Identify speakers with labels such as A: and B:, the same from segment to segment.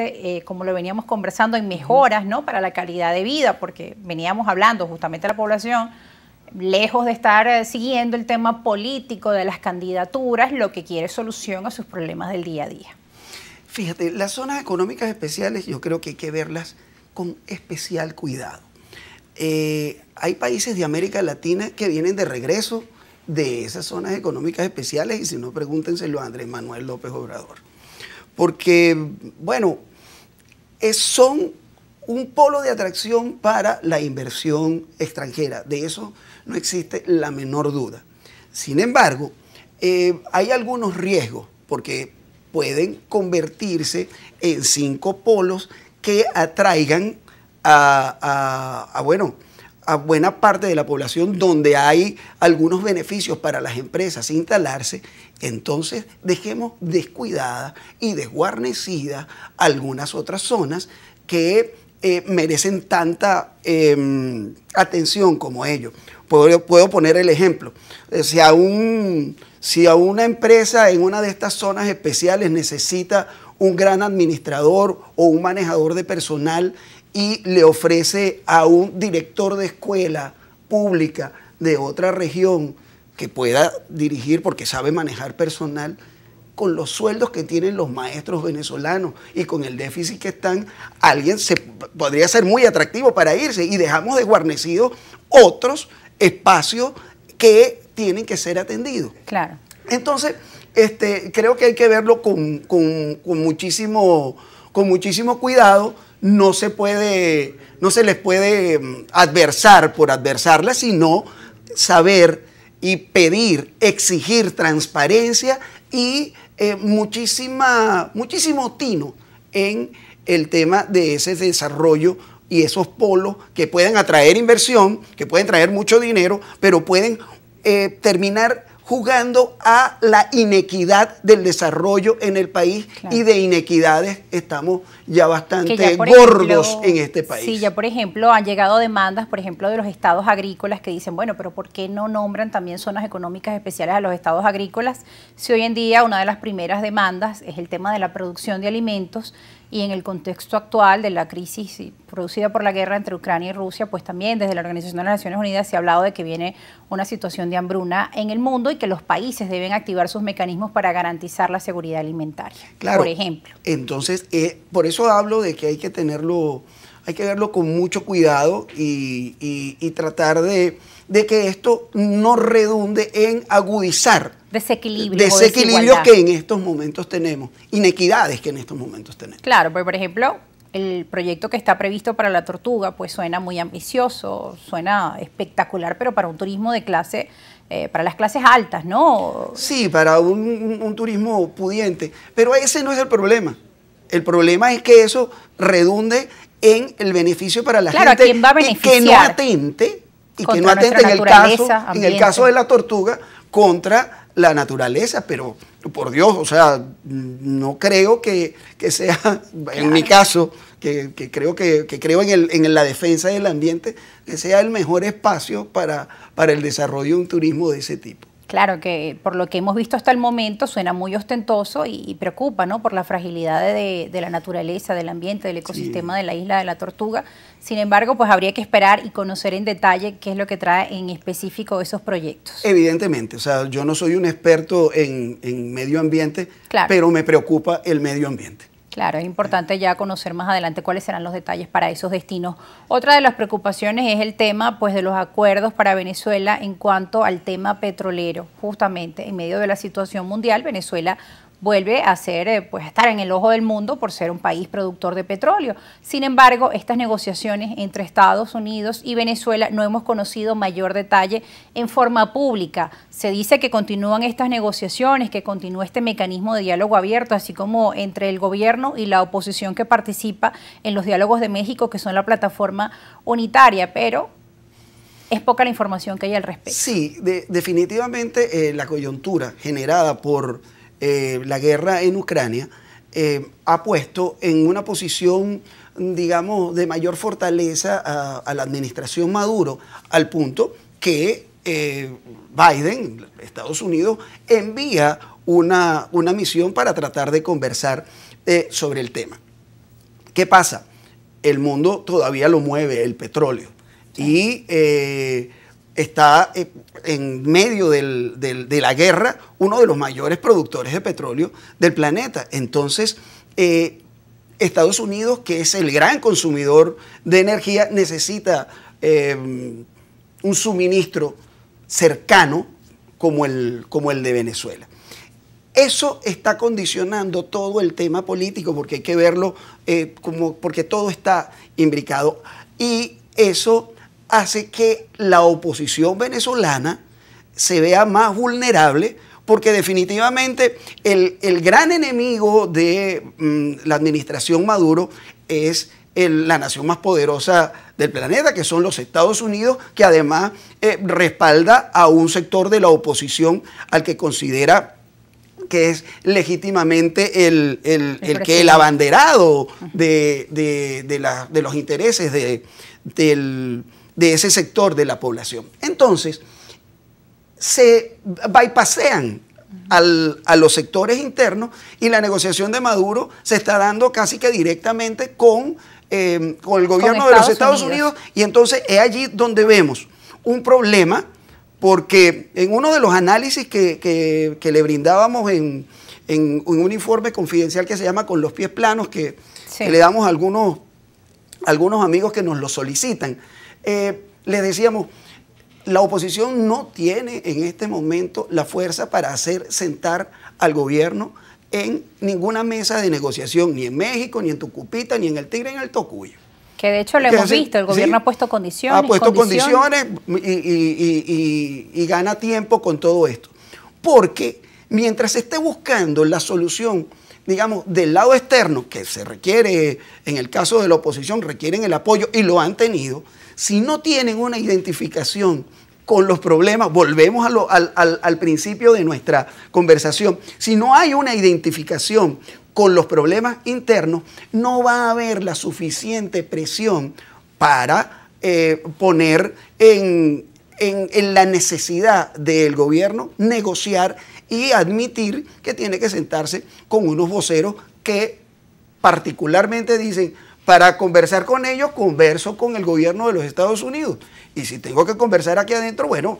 A: Eh, como lo veníamos conversando, en mejoras ¿no? para la calidad de vida, porque veníamos hablando justamente a la población, lejos de estar eh, siguiendo el tema político de las candidaturas, lo que quiere solución a sus problemas del día a día.
B: Fíjate, las zonas económicas especiales yo creo que hay que verlas con especial cuidado. Eh, hay países de América Latina que vienen de regreso de esas zonas económicas especiales y si no, pregúntenselo a Andrés Manuel López Obrador. Porque, bueno, son un polo de atracción para la inversión extranjera. De eso no existe la menor duda. Sin embargo, eh, hay algunos riesgos porque pueden convertirse en cinco polos que atraigan a, a bueno, a buena parte de la población donde hay algunos beneficios para las empresas instalarse, entonces dejemos descuidada y desguarnecida algunas otras zonas que eh, merecen tanta em, atención como ellos. Puedo, poner el ejemplo. Eh, si si a una empresa en una de estas zonas especiales necesita un gran administrador o un manejador de personal y le ofrece a un director de escuela pública de otra región que pueda dirigir porque sabe manejar personal con los sueldos que tienen los maestros venezolanos y con el déficit que están, alguien se podría ser muy atractivo para irse y dejamos desguarnecidos otros espacios que tienen que ser atendidos. Claro. Entonces, este, creo que hay que verlo con, muchísimo, con muchísimo cuidado no se puede, no se les puede mm, adversar por adversarla, sino saber y pedir, exigir transparencia y eh, muchísima, muchísimo tino en el tema de ese desarrollo y esos polos que pueden atraer inversión, que pueden traer mucho dinero, pero pueden eh, terminar jugando a la inequidad del desarrollo en el país y de inequidades estamos ya bastante gordos en este país. Sí, ya
A: por ejemplo han llegado demandas, por ejemplo, de los estados agrícolas que dicen, bueno, pero ¿por qué no nombran también zonas económicas especiales a los estados agrícolas? Si hoy en día una de las primeras demandas es el tema de la producción de alimentos y en el contexto actual de la crisis producida por la guerra entre Ucrania y Rusia, pues también desde la Organización de las Naciones Unidas se ha hablado de que viene una situación de hambruna en el mundo y que los países deben activar sus mecanismos para garantizar la seguridad alimentaria, claro, por ejemplo.
B: Entonces, eh, por eso hablo de que hay que tenerlo hay que verlo con mucho cuidado y, tratar de, que esto no redunde en agudizar
A: desequilibrio desequilibrios que en
B: estos momentos tenemos, inequidades que en estos momentos
A: tenemos. Claro, pero por ejemplo, el proyecto que está previsto para la tortuga pues suena muy ambicioso, suena espectacular, pero para un turismo de clase eh, para las clases altas, ¿no? Sí,
B: para un, turismo pudiente. Pero ese no es el problema. El problema es que eso redunde en el beneficio para la gente que no atente
A: y que no atente en el, caso, de
B: la tortuga contra la naturaleza, pero por Dios, o sea, no creo que, sea, en mi caso, que, creo que, creo en, la defensa del ambiente, que sea el mejor espacio para, para el desarrollo de un turismo de ese tipo.
A: Claro que por lo que hemos visto hasta el momento suena muy ostentoso y, preocupa, ¿no? Por la fragilidad de, la naturaleza, del ambiente, del ecosistema de la isla de la Tortuga. Sin embargo, pues habría que esperar y conocer en detalle qué es lo que trae en específico esos proyectos.
B: Evidentemente, o sea, yo no soy un experto en, medio ambiente, pero me preocupa el medio ambiente.
A: Claro, es importante ya conocer más adelante cuáles serán los detalles para esos destinos. Otra de las preocupaciones es el tema pues, de los acuerdos para Venezuela en cuanto al tema petrolero. Justamente en medio de la situación mundial, Venezuela vuelve a ser, eh, pues estar en el ojo del mundo por ser un país productor de petróleo. Sin embargo, estas negociaciones entre Estados Unidos y Venezuela no hemos conocido mayor detalle en forma pública. Se dice que continúan estas negociaciones, que continúa este mecanismo de diálogo abierto, así como entre el gobierno y la oposición que participa en los diálogos de México, que son la plataforma unitaria, pero es poca la información que hay al respecto.
B: Sí, definitivamente eh, la coyuntura generada por eh, la guerra en Ucrania, eh, ha puesto en una posición, digamos, de mayor fortaleza a, la administración Maduro, al punto que eh, Biden, Estados Unidos, envía una, misión para tratar de conversar sobre el tema. ¿Qué pasa? El mundo todavía lo mueve el petróleo. Y está eh, en medio de la guerra uno de los mayores productores de petróleo del planeta. Entonces, eh, Estados Unidos, que es el gran consumidor de energía, necesita eh, un suministro cercano como el, como el de Venezuela. Eso está condicionando todo el tema político, porque hay que verlo como porque todo está imbricado. Y eso hace que la oposición venezolana se vea más vulnerable porque definitivamente el, gran enemigo de mm, la administración Maduro es la nación más poderosa del planeta, que son los Estados Unidos, que además eh, respalda a un sector de la oposición al que considera que es legítimamente el, que abanderado de, de los intereses del de ese sector de la población. Entonces, se bypasean al, a los sectores internos y la negociación de Maduro se está dando casi que directamente con, em, el gobierno de los Estados Unidos. Y entonces es allí donde vemos un problema, porque en uno de los análisis que, le brindábamos en, un informe confidencial que se llama Con los pies planos, que, le damos algunos, a algunos amigos que nos lo solicitan, eh, les decíamos, la oposición no tiene en este momento la fuerza para hacer sentar al gobierno en ninguna mesa de negociación, ni en México, ni en Tucupita,
A: ni en el Tigre, ni en el Tocuyo. Que de hecho lo hemos visto, el gobierno ha puesto condiciones. Ha puesto condiciones,
B: y, y, gana tiempo con todo esto. Porque mientras esté buscando la solución digamos, del lado externo, que se requiere, en el caso de la oposición, requieren el apoyo y lo han tenido, si no tienen una identificación con los problemas, volvemos al, principio de nuestra conversación, si no hay una identificación con los problemas internos, no va a haber la suficiente presión para eh, poner en, en, la necesidad del gobierno negociar y admitir que tiene que sentarse con unos voceros que particularmente dicen, para conversar con ellos, converso con el gobierno de los Estados Unidos. Y si tengo que conversar aquí adentro, bueno,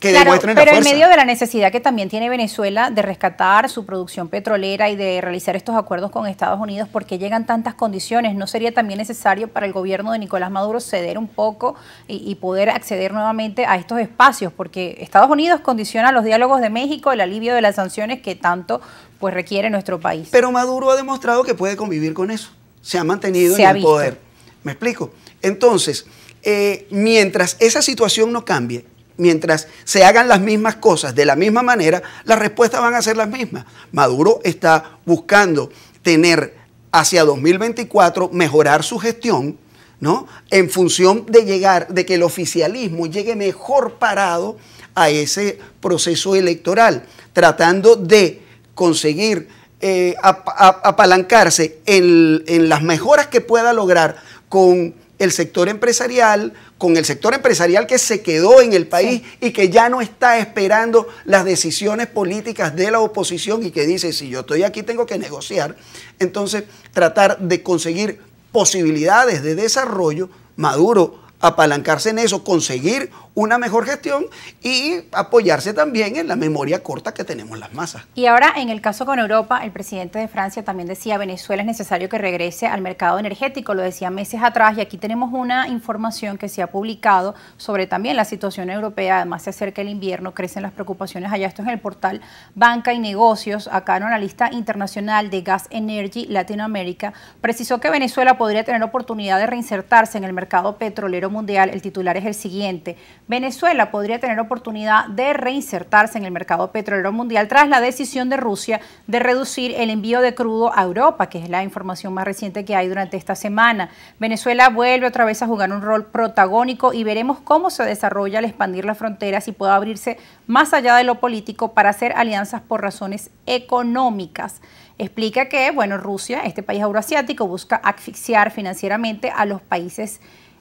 B: pero en medio
A: de la necesidad que también tiene Venezuela de rescatar su producción petrolera y de realizar estos acuerdos con Estados Unidos, porque llegan tantas condiciones? ¿No sería también necesario para el gobierno de Nicolás Maduro ceder un poco y, poder acceder nuevamente a estos espacios? Porque Estados Unidos condiciona los diálogos de México, el alivio de las sanciones que tanto pues requiere nuestro país.
B: Pero Maduro ha demostrado que puede convivir con eso. Se ha mantenido en el poder. ¿Me explico? Entonces, eh, mientras esa situación no cambie mientras se hagan las mismas cosas de la misma manera, las respuestas van a ser las mismas. Maduro está buscando tener hacia 2024 mejorar su gestión, ¿no? En función de llegar, de que el oficialismo llegue mejor parado a ese proceso electoral, tratando de conseguir eh, apalancarse en las mejoras que pueda lograr con el sector empresarial con el sector empresarial que se quedó en el país y que ya no está esperando las decisiones políticas de la oposición y que dice, si yo estoy aquí tengo que negociar. Entonces, tratar de conseguir posibilidades de desarrollo. Maduro apalancarse en eso, conseguir una mejor gestión y apoyarse también en la memoria corta que tenemos las masas.
A: Y ahora, en el caso con Europa, el presidente de Francia también decía, Venezuela es necesario que regrese al mercado energético, lo decía meses atrás, y aquí tenemos una información que se ha publicado sobre también la situación europea, además se acerca el invierno, crecen las preocupaciones allá, esto es en el portal Banca y Negocios, acá en una lista internacional de Gas Energy Latinoamérica, precisó que Venezuela podría tener oportunidad de reinsertarse en el mercado petrolero Mundial, el titular es el siguiente. Venezuela podría tener oportunidad de reinsertarse en el mercado petrolero mundial tras la decisión de Rusia de reducir el envío de crudo a Europa, que es la información más reciente que hay durante esta semana. Venezuela vuelve otra vez a jugar un rol protagónico y veremos cómo se desarrolla al expandir las fronteras y pueda abrirse más allá de lo político para hacer alianzas por razones económicas. Explica que, bueno, Rusia, este país euroasiático, busca asfixiar financieramente a los países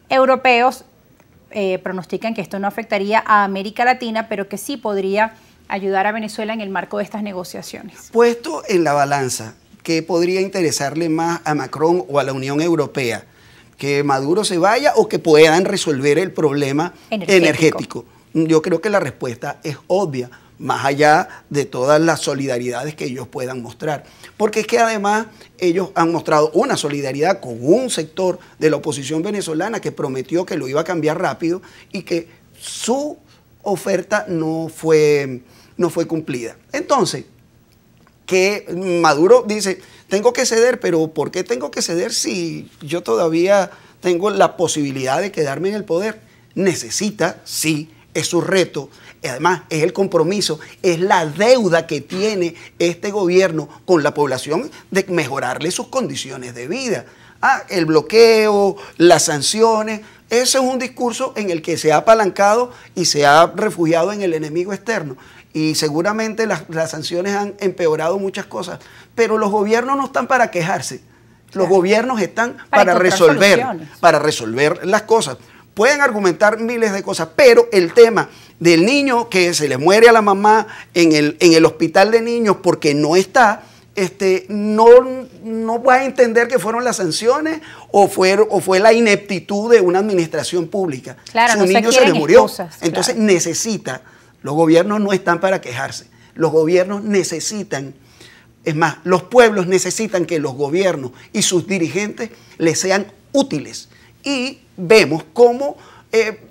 A: europeos eh, pronostican que esto no afectaría a América Latina, pero que sí podría ayudar a Venezuela en el marco de estas negociaciones.
B: Puesto en la balanza, ¿qué podría interesarle más a Macron o a la Unión Europea? ¿Que Maduro se vaya o que puedan resolver el problema
A: energético?
B: Yo creo que la respuesta es obvia más allá de todas las solidaridades que ellos puedan mostrar. Porque es que además ellos han mostrado una solidaridad con un sector de la oposición venezolana que prometió que lo iba a cambiar rápido y que su oferta no fue, no fue cumplida. Entonces, que Maduro dice, tengo que ceder, pero ¿por qué tengo que ceder si yo todavía tengo la posibilidad de quedarme en el poder? Necesita, sí, es su reto, además es el compromiso, es la deuda que tiene este gobierno con la población de mejorarle sus condiciones de vida. Ah, el bloqueo, las sanciones, ese es un discurso en el que se ha apalancado y se ha refugiado en el enemigo externo. Y seguramente las, sanciones han empeorado muchas cosas, pero los gobiernos no están para quejarse. Los gobiernos están para, resolver, para resolver las cosas. Pueden argumentar miles de cosas, pero el tema del niño que se le muere a la mamá en el, en el hospital de niños porque no está, este, no, no va a entender que fueron las sanciones o fue, o fue la ineptitud de una administración pública. Claro, no niño se, murió. Entonces necesita, los gobiernos no están para quejarse, los gobiernos necesitan, es más, los pueblos necesitan que los gobiernos y sus dirigentes les sean útiles y vemos cómo... Eh,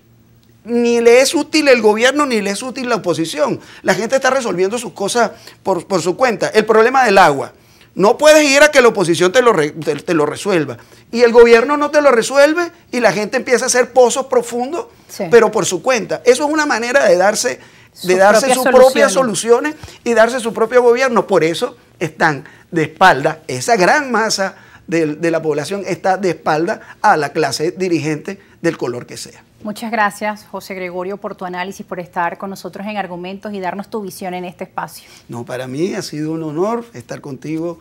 B: ni le es útil el gobierno ni le es útil la oposición. La gente está resolviendo sus cosas por, su cuenta. El problema del agua. No puedes ir a que la oposición te lo, te, lo, resuelva. Y el gobierno no te lo resuelve y la gente empieza a hacer pozos profundos, pero por su cuenta. Eso es una manera de darse, de sus propias soluciones y darse su propio gobierno. Por eso están de espalda esa gran masa de, la población está de espalda a la clase dirigente del color que sea.
A: Muchas gracias, José Gregorio, por tu análisis, por estar con nosotros en Argumentos y darnos tu visión en este espacio.
B: No, para mí ha sido un honor estar contigo.